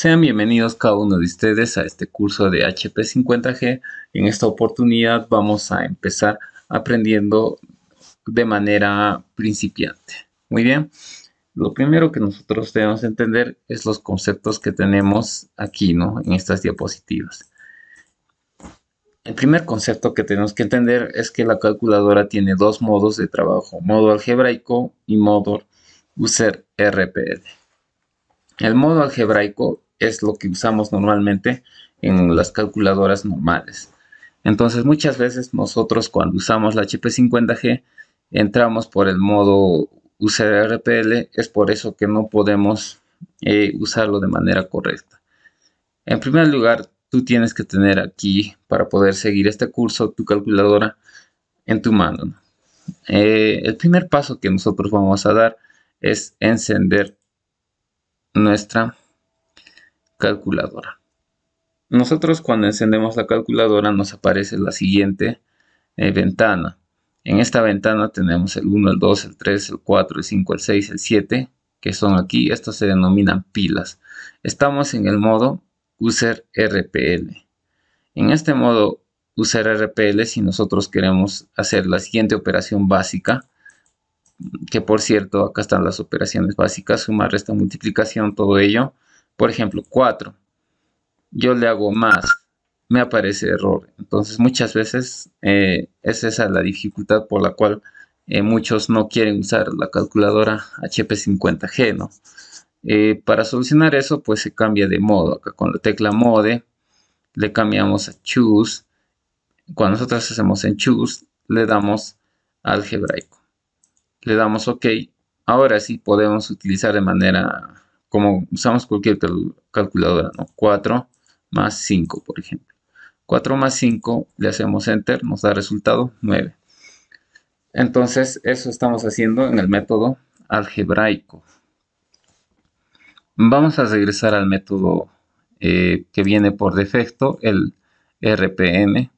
Sean bienvenidos cada uno de ustedes a este curso de HP50G. En esta oportunidad vamos a empezar aprendiendo de manera principiante. Muy bien, lo primero que nosotros debemos entender es los conceptos que tenemos aquí, ¿no? En estas diapositivas. El primer concepto que tenemos que entender es que la calculadora tiene dos modos de trabajo, modo algebraico y modo user RPL. El modo algebraico es lo que usamos normalmente en las calculadoras normales. Entonces muchas veces nosotros cuando usamos la HP50G entramos por el modo UCRPL, es por eso que no podemos eh, usarlo de manera correcta. En primer lugar, tú tienes que tener aquí para poder seguir este curso tu calculadora en tu mano. Eh, el primer paso que nosotros vamos a dar es encender nuestra calculadora. Nosotros cuando encendemos la calculadora nos aparece la siguiente eh, ventana. En esta ventana tenemos el 1, el 2, el 3, el 4, el 5, el 6, el 7, que son aquí. Estos se denominan pilas. Estamos en el modo User RPL. En este modo User RPL, si nosotros queremos hacer la siguiente operación básica, que por cierto, acá están las operaciones básicas, suma, resta, multiplicación, todo ello. Por ejemplo, 4. Yo le hago más, me aparece error. Entonces muchas veces eh, es esa la dificultad por la cual eh, muchos no quieren usar la calculadora HP50G, g eh, para solucionar eso, pues se cambia de modo. Acá con la tecla Mode le cambiamos a Choose. Cuando nosotros hacemos en Choose, le damos algebraico. Le damos OK. Ahora sí podemos utilizar de manera como usamos cualquier calculadora, 4 más 5, por ejemplo. 4 más 5, le hacemos enter, nos da resultado 9. Entonces, eso estamos haciendo en el método algebraico. Vamos a regresar al método eh, que viene por defecto, el RPN.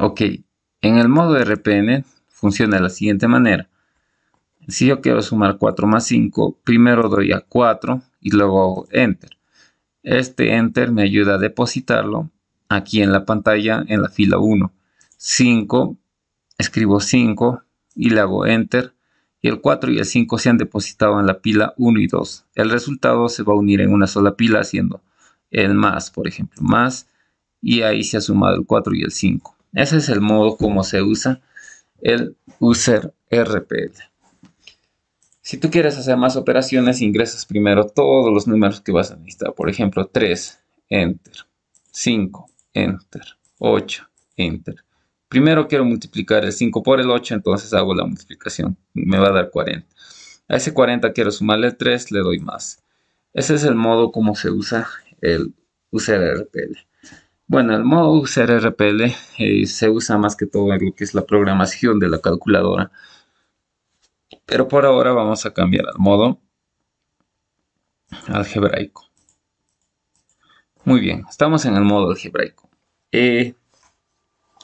Ok, en el modo RPN funciona de la siguiente manera. Si yo quiero sumar 4 más 5, primero doy a 4 y luego hago Enter. Este Enter me ayuda a depositarlo aquí en la pantalla en la fila 1. 5, escribo 5 y le hago Enter. Y el 4 y el 5 se han depositado en la pila 1 y 2. El resultado se va a unir en una sola pila haciendo el más, por ejemplo, más. Y ahí se ha sumado el 4 y el 5. Ese es el modo como se usa el user RPL. Si tú quieres hacer más operaciones, ingresas primero todos los números que vas a necesitar. Por ejemplo, 3, enter, 5, enter, 8, enter. Primero quiero multiplicar el 5 por el 8, entonces hago la multiplicación. Me va a dar 40. A ese 40 quiero sumarle 3, le doy más. Ese es el modo como se usa el UCRPL. Bueno, el modo UCRRPL eh, se usa más que todo en lo que es la programación de la calculadora. Pero por ahora vamos a cambiar al modo algebraico. Muy bien, estamos en el modo algebraico. Eh,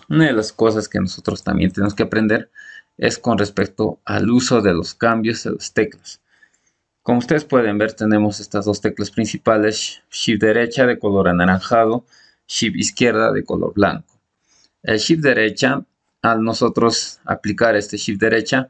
una de las cosas que nosotros también tenemos que aprender es con respecto al uso de los cambios de las teclas. Como ustedes pueden ver, tenemos estas dos teclas principales, Shift derecha de color anaranjado, Shift izquierda de color blanco. El Shift derecha, al nosotros aplicar este Shift derecha,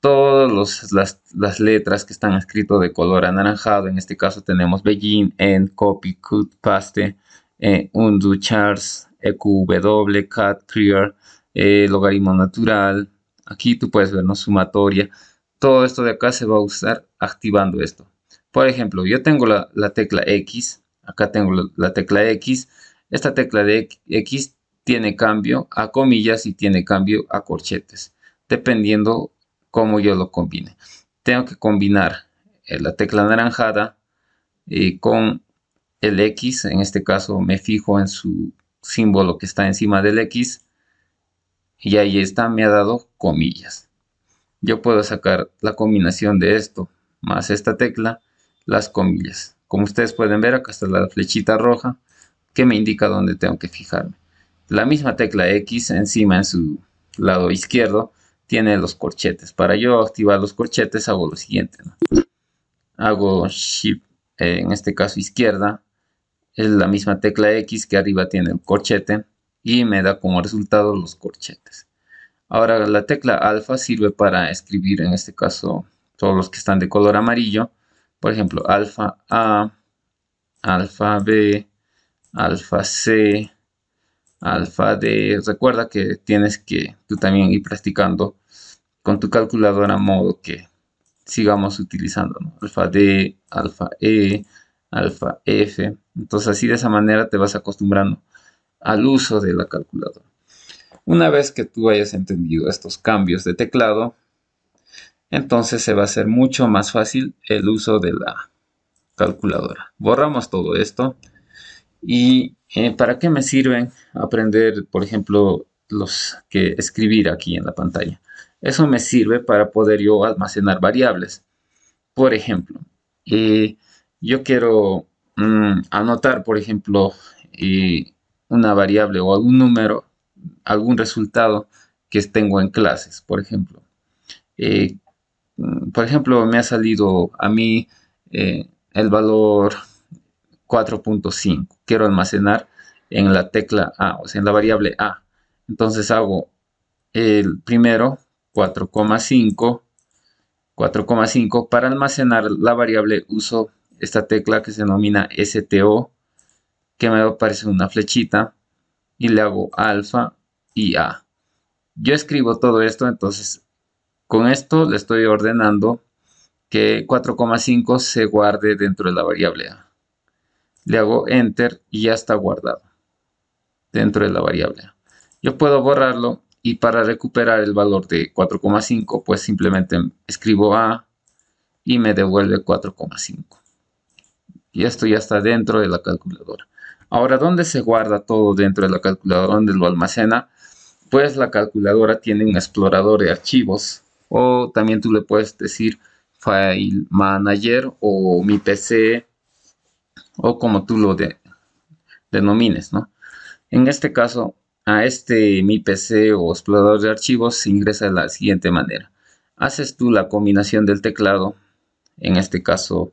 todas las, letras que están escritas de color anaranjado. En este caso tenemos Begin, End, Copy, Cut, Paste, eh, Undo, Charts, EQW, Cut, Clear, eh, Logaritmo Natural. Aquí tú puedes ver, Sumatoria. Todo esto de acá se va a usar activando esto. Por ejemplo, yo tengo la, tecla X. Acá tengo la tecla X. Esta tecla de X tiene cambio a comillas y tiene cambio a corchetes, dependiendo cómo yo lo combine. Tengo que combinar eh, la tecla anaranjada eh, con el X, en este caso me fijo en su símbolo que está encima del X y ahí está, me ha dado comillas. Yo puedo sacar la combinación de esto más esta tecla, las comillas. Como ustedes pueden ver, acá está la flechita roja que me indica dónde tengo que fijarme. La misma tecla X encima en su lado izquierdo tiene los corchetes. Para yo activar los corchetes hago lo siguiente. Hago Shift, eh, en este caso izquierda, es la misma tecla X que arriba tiene el corchete y me da como resultado los corchetes. Ahora la tecla alfa sirve para escribir en este caso todos los que están de color amarillo. Por ejemplo, alfa A, alfa B, alfa C, alfa de, recuerda que tienes que tú también ir practicando con tu calculadora modo que sigamos utilizando alfa D, alfa E, alfa F. Entonces así de esa manera te vas acostumbrando al uso de la calculadora. Una vez que tú hayas entendido estos cambios de teclado, entonces se va a hacer mucho más fácil el uso de la calculadora. Borramos todo esto y eh, ¿Para qué me sirven aprender, por ejemplo, los que escribir aquí en la pantalla? Eso me sirve para poder yo almacenar variables. Por ejemplo, eh, yo quiero mm, anotar, por ejemplo, eh, una variable o algún número, algún resultado que tengo en clases, por ejemplo. Mm, por ejemplo, me ha salido a mí el valor 4.5. Quiero almacenar en la tecla A, o sea, en la variable A. Entonces hago el primero 4,5, 4,5 para almacenar la variable uso esta tecla que se denomina STO, que me aparece una flechita y le hago alfa y A. Yo escribo todo esto, entonces con esto le estoy ordenando que 4,5 se guarde dentro de la variable A le hago enter y ya está guardado dentro de la variable. Yo puedo borrarlo y para recuperar el valor de 4,5 pues simplemente escribo A y me devuelve 4,5. Y esto ya está dentro de la calculadora. Ahora, ¿dónde se guarda todo dentro de la calculadora? ¿Dónde lo almacena? Pues la calculadora tiene un explorador de archivos o también tú le puedes decir File Manager o mi PC o como tú lo de, denomines, ¿no? En este caso, a este mi PC o explorador de archivos se ingresa de la siguiente manera. Haces tú la combinación del teclado, en este caso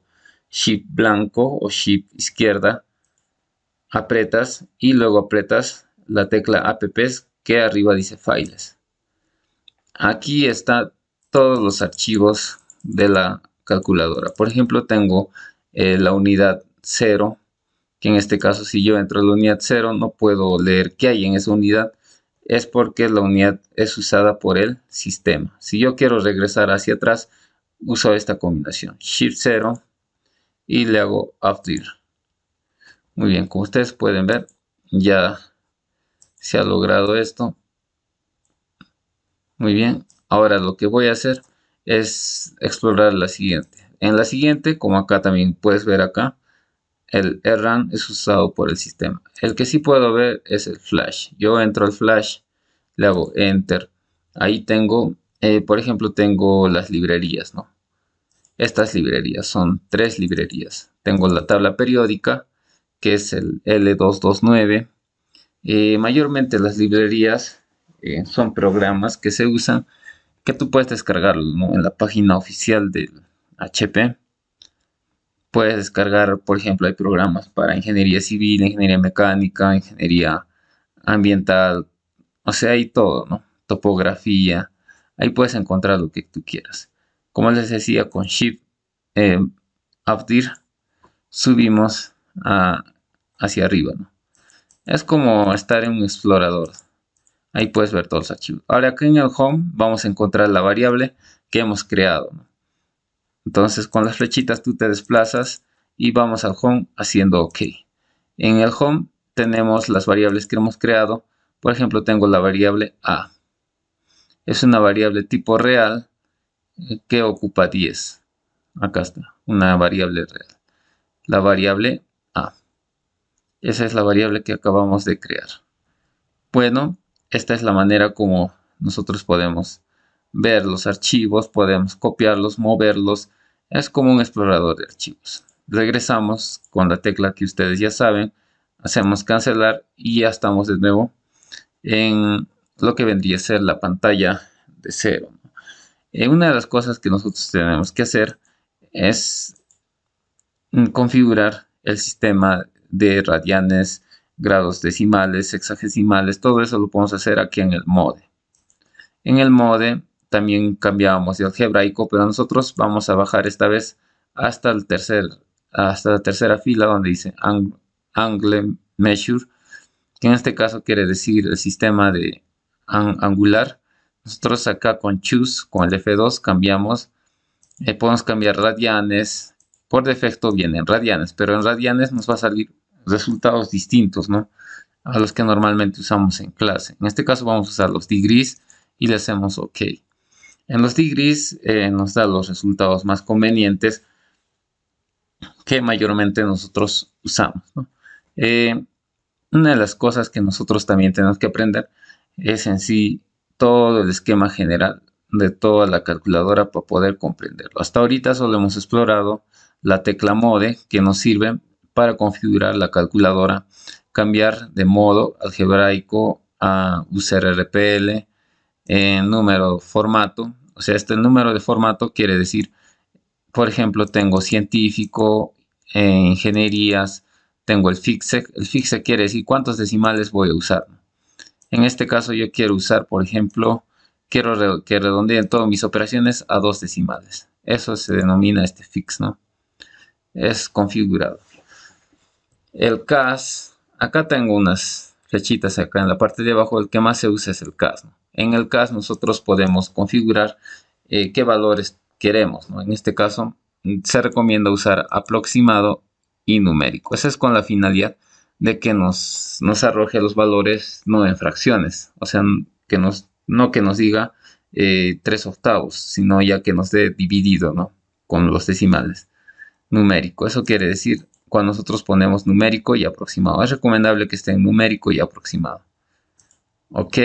Shift blanco o Shift izquierda, apretas y luego apretas la tecla apps que arriba dice files. Aquí están todos los archivos de la calculadora. Por ejemplo, tengo eh, la unidad 0, que en este caso si yo entro a la unidad 0 no puedo leer qué hay en esa unidad, es porque la unidad es usada por el sistema. Si yo quiero regresar hacia atrás, uso esta combinación, Shift 0 y le hago update. Muy bien, como ustedes pueden ver, ya se ha logrado esto. Muy bien, ahora lo que voy a hacer es explorar la siguiente. En la siguiente, como acá también puedes ver acá, el RAN es usado por el sistema. El que sí puedo ver es el flash. Yo entro al flash, le hago enter. Ahí tengo, eh, por ejemplo, tengo las librerías, ¿no? Estas librerías son tres librerías. Tengo la tabla periódica, que es el L229. Eh, mayormente las librerías eh, son programas que se usan, que tú puedes descargar en la página oficial del HP puedes descargar, por ejemplo, hay programas para ingeniería civil, ingeniería mecánica, ingeniería ambiental, o sea, hay todo, ¿no? Topografía, ahí puedes encontrar lo que tú quieras. Como les decía, con Shift eh, subimos hacia arriba, ¿no? Es como estar en un explorador. Ahí puedes ver todos los archivos. Ahora aquí en el home vamos a encontrar la variable que hemos creado. ¿no? Entonces con las flechitas tú te desplazas y vamos al home haciendo OK. En el home tenemos las variables que hemos creado. Por ejemplo, tengo la variable A. Es una variable tipo real eh, que ocupa 10. Acá está, una variable real. La variable A. Esa es la variable que acabamos de crear. Bueno, esta es la manera como nosotros podemos ver los archivos, podemos copiarlos, moverlos, es como un explorador de archivos. Regresamos con la tecla que ustedes ya saben. Hacemos cancelar y ya estamos de nuevo en lo que vendría a ser la pantalla de cero. Eh, una de las cosas que nosotros tenemos que hacer es configurar el sistema de radianes, grados decimales, sexagesimales, todo eso lo podemos hacer aquí en el mode. En el mode también cambiábamos de algebraico, pero nosotros vamos a bajar esta vez hasta, el tercer, hasta la tercera fila donde dice angle measure, que en este caso quiere decir el sistema de angular. Nosotros acá con choose, con el F2, cambiamos, eh, podemos cambiar radianes, por defecto vienen radianes, pero en radianes nos va a salir resultados distintos, ¿no? A los que normalmente usamos en clase. En este caso vamos a usar los degrees y le hacemos OK. En los tigris eh, nos da los resultados más convenientes que mayormente nosotros usamos. Eh, una de las cosas que nosotros también tenemos que aprender es en sí todo el esquema general de toda la calculadora para poder comprenderlo. Hasta ahorita solo hemos explorado la tecla mode que nos sirve para configurar la calculadora, cambiar de modo algebraico a RPL, eh, número formato, o sea, este número de formato quiere decir, por ejemplo, tengo científico, eh, ingenierías, tengo el fixe. el fixe quiere decir cuántos decimales voy a usar. En este caso yo quiero usar, por ejemplo, quiero que redondeen todas mis operaciones a dos decimales. Eso se denomina este fix, ¿no? Es configurado. El CAS, acá tengo unas flechitas acá en la parte de abajo, el que más se usa es el CAS, ¿no? En el caso nosotros podemos configurar eh, qué valores queremos. En este caso se recomienda usar aproximado y numérico. Eso es con la finalidad de que nos, nos arroje los valores no en fracciones, o sea, que nos, no que nos diga eh, tres 3 octavos, sino ya que nos dé dividido con los decimales. Numérico, eso quiere decir cuando nosotros ponemos numérico y aproximado. Es recomendable que esté en numérico y aproximado. Ok,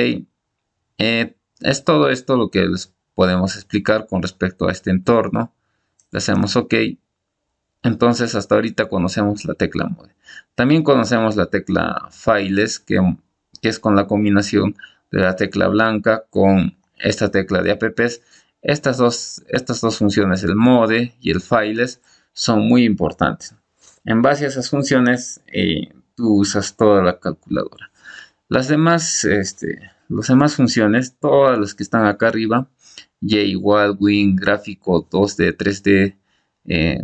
eh, es todo esto lo que les podemos explicar con respecto a este entorno. Le hacemos OK. Entonces hasta ahorita conocemos la tecla Mode. También conocemos la tecla Files, que, es con la combinación de la tecla blanca con esta tecla de apps. Estas dos, estas dos funciones, el Mode y el Files, son muy importantes. En base a esas funciones, eh, tú usas toda la calculadora. Las demás este, las demás funciones, todas las que están acá arriba, y igual win gráfico 2D, 3D, eh,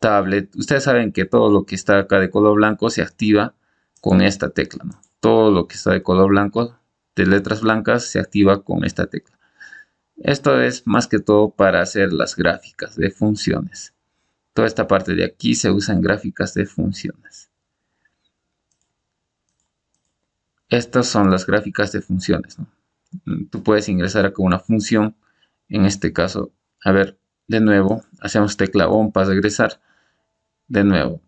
tablet. Ustedes saben que todo lo que está acá de color blanco se activa con esta tecla. ¿no? Todo lo que está de color blanco, de letras blancas, se activa con esta tecla. Esto es más que todo para hacer las gráficas de funciones. Toda esta parte de aquí se usa en gráficas de funciones. Estas son las gráficas de funciones. Mm, tú puedes ingresar a una función, en este caso, a ver, de nuevo, hacemos tecla ON para regresar. De nuevo,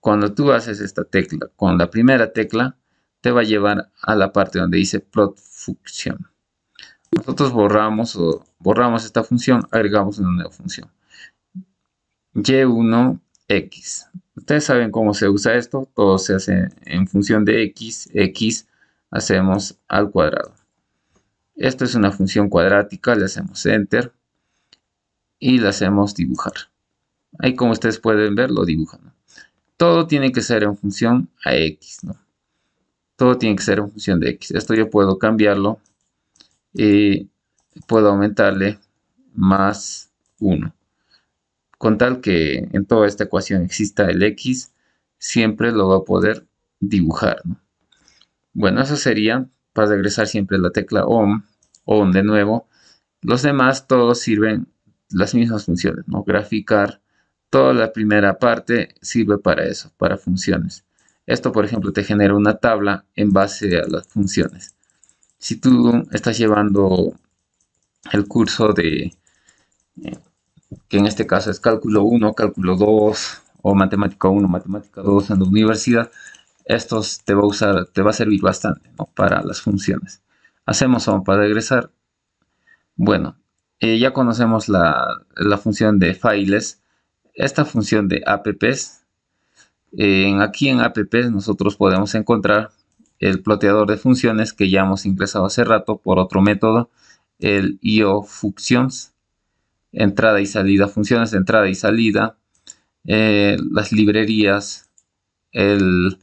cuando tú haces esta tecla con la primera tecla, te va a llevar a la parte donde dice plot function. Nosotros borramos o borramos esta función, agregamos una nueva función. Y1x Ustedes saben cómo se usa esto, todo se hace en función de x, x hacemos al cuadrado. Esto es una función cuadrática, le hacemos enter y le hacemos dibujar. Ahí como ustedes pueden ver, lo dibujan. Todo tiene que ser en función a x, ¿no? Todo tiene que ser en función de x. Esto yo puedo cambiarlo y puedo aumentarle más 1. Con tal que en toda esta ecuación exista el x, siempre lo va a poder dibujar. Bueno, eso sería para regresar siempre la tecla ON, ON de nuevo. Los demás todos sirven las mismas funciones, ¿no? Graficar, toda la primera parte sirve para eso, para funciones. Esto, por ejemplo, te genera una tabla en base a las funciones. Si tú estás llevando el curso de eh, que en este caso es cálculo 1, cálculo 2 o matemática 1, matemática 2 en la universidad, estos te va a, usar, te va a servir bastante para las funciones. Hacemos para regresar. Bueno, eh, ya conocemos la, función de files. Esta función de apps, aquí en apps nosotros podemos encontrar el ploteador de funciones que ya hemos ingresado hace rato por otro método, el io functions entrada y salida, funciones de entrada y salida, eh, las librerías, el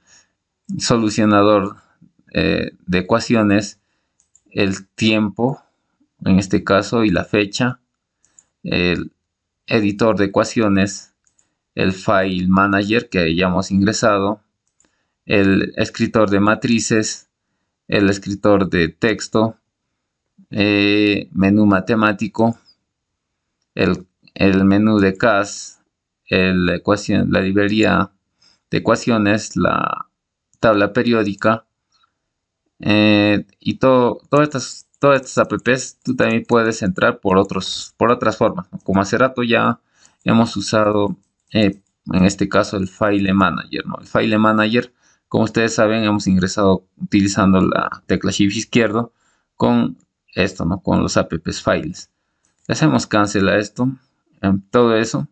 solucionador eh, de ecuaciones, el tiempo, en este caso, y la fecha, el editor de ecuaciones, el file manager que ya hemos ingresado, el escritor de matrices, el escritor de texto, eh, menú matemático, el, menú de CAS, ecuación, la librería de ecuaciones, la tabla periódica eh, y todo, todas estas todas estas apps tú también puedes entrar por otros por otras formas como hace rato ya hemos usado eh, en este caso el file manager ¿no? el file manager como ustedes saben hemos ingresado utilizando la tecla shift izquierdo con esto no con los apps files hacemos cancel a esto, todo eso.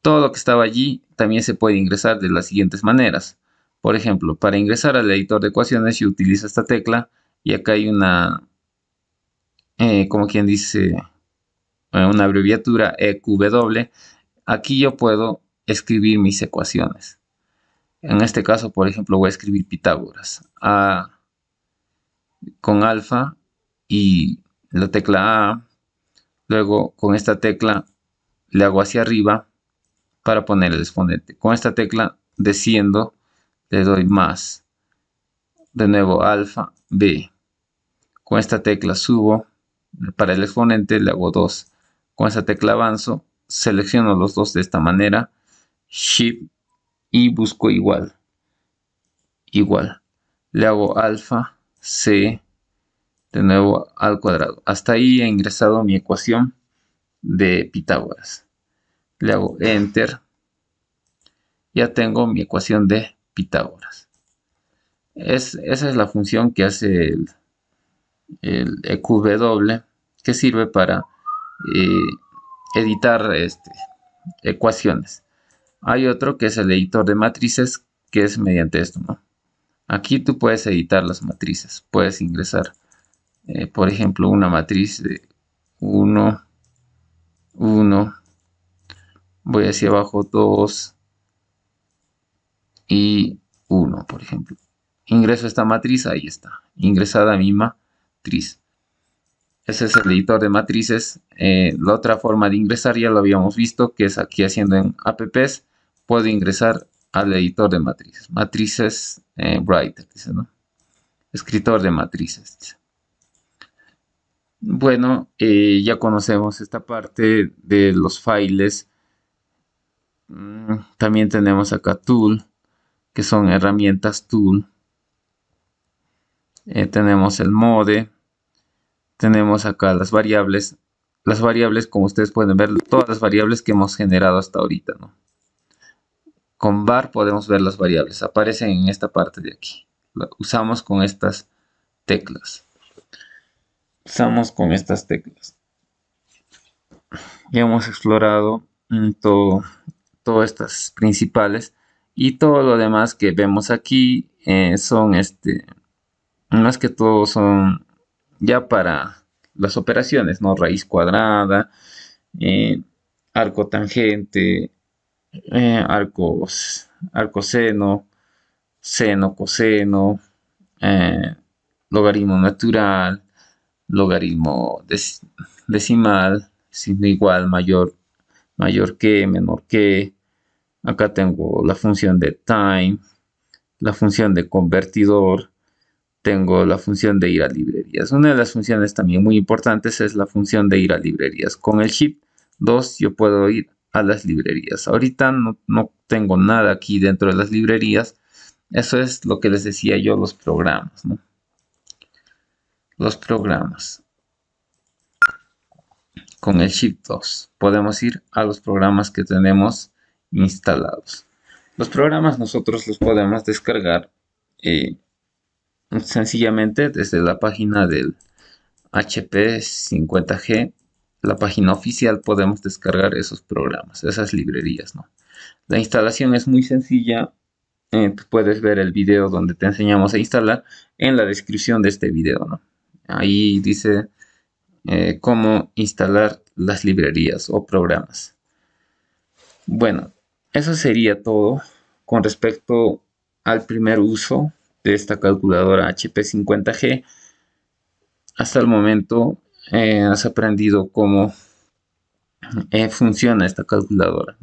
Todo lo que estaba allí también se puede ingresar de las siguientes maneras. Por ejemplo, para ingresar al editor de ecuaciones yo utilizo esta tecla y acá hay una, eh, como quien dice, eh, una abreviatura EQW. Aquí yo puedo escribir mis ecuaciones. En este caso, por ejemplo, voy a escribir Pitágoras. A con alfa y la tecla A Luego con esta tecla le hago hacia arriba para poner el exponente. Con esta tecla desciendo le doy más. De nuevo alfa, B. Con esta tecla subo para el exponente le hago 2. Con esta tecla avanzo, selecciono los dos de esta manera, shift y busco igual. Igual. Le hago alfa, C, de nuevo al cuadrado. Hasta ahí he ingresado mi ecuación de Pitágoras. Le hago Enter. Ya tengo mi ecuación de Pitágoras. Es, esa es la función que hace el, el EQW que sirve para eh, editar este, ecuaciones. Hay otro que es el editor de matrices que es mediante esto. Aquí tú puedes editar las matrices. Puedes ingresar eh, por ejemplo, una matriz de 1, 1, voy hacia abajo 2 y 1, por ejemplo. Ingreso esta matriz, ahí está, ingresada mi matriz. Ese es el editor de matrices. Eh, la otra forma de ingresar ya lo habíamos visto, que es aquí haciendo en apps, puedo ingresar al editor de matrices. Matrices eh, Writer, dice, ¿no? Escritor de matrices, dice. Bueno, eh, ya conocemos esta parte de los files. Mm, también tenemos acá tool, que son herramientas tool. Eh, tenemos el mode. Tenemos acá las variables. Las variables, como ustedes pueden ver, todas las variables que hemos generado hasta ahorita. Con var podemos ver las variables. Aparecen en esta parte de aquí. usamos con estas teclas usamos con estas teclas. Ya hemos explorado mm, todo, todas estas principales y todo lo demás que vemos aquí eh, son este más que todo son ya para las operaciones, ¿no? Raíz cuadrada, eh, arco tangente, eh, arcos, arco seno, seno, coseno, logaritmo natural, logaritmo decimal, signo igual, mayor, mayor que, menor que. Acá tengo la función de time, la función de convertidor, tengo la función de ir a librerías. Una de las funciones también muy importantes es la función de ir a librerías. Con el chip 2 yo puedo ir a las librerías. Ahorita no, no tengo nada aquí dentro de las librerías. Eso es lo que les decía yo, los programas. ¿no? los programas. Con el Shift 2 podemos ir a los programas que tenemos instalados. Los programas nosotros los podemos descargar eh, sencillamente desde la página del HP 50G, la página oficial, podemos descargar esos programas, esas librerías. ¿no? La instalación es muy sencilla. Eh, puedes ver el video donde te enseñamos a instalar en la descripción de este video. ¿no? Ahí dice eh, cómo instalar las librerías o programas. Bueno, eso sería todo con respecto al primer uso de esta calculadora HP50G. Hasta el momento eh, has aprendido cómo eh, funciona esta calculadora.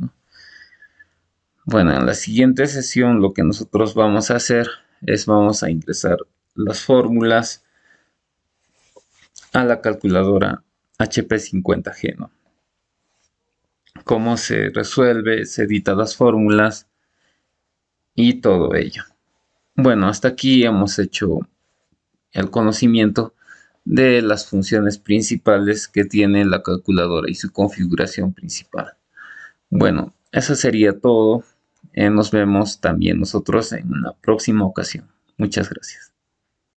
Bueno, en la siguiente sesión lo que nosotros vamos a hacer es vamos a ingresar las fórmulas a la calculadora HP50 g Cómo se resuelve, se edita las fórmulas y todo ello. Bueno, hasta aquí hemos hecho el conocimiento de las funciones principales que tiene la calculadora y su configuración principal. Bueno, eso sería todo. Eh, nos vemos también nosotros en una próxima ocasión. Muchas gracias.